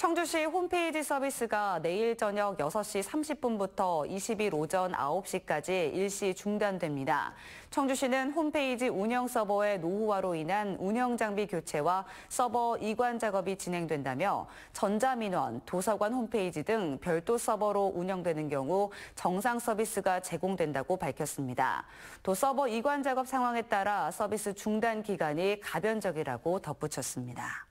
청주시 홈페이지 서비스가 내일 저녁 6시 30분부터 20일 오전 9시까지 일시 중단됩니다. 청주시는 홈페이지 운영 서버의 노후화로 인한 운영 장비 교체와 서버 이관 작업이 진행된다며 전자민원, 도서관 홈페이지 등 별도 서버로 운영되는 경우 정상 서비스가 제공된다고 밝혔습니다. 또 서버 이관 작업 상황에 따라 서비스 중단 기간이 가변적이라고 덧붙였습니다.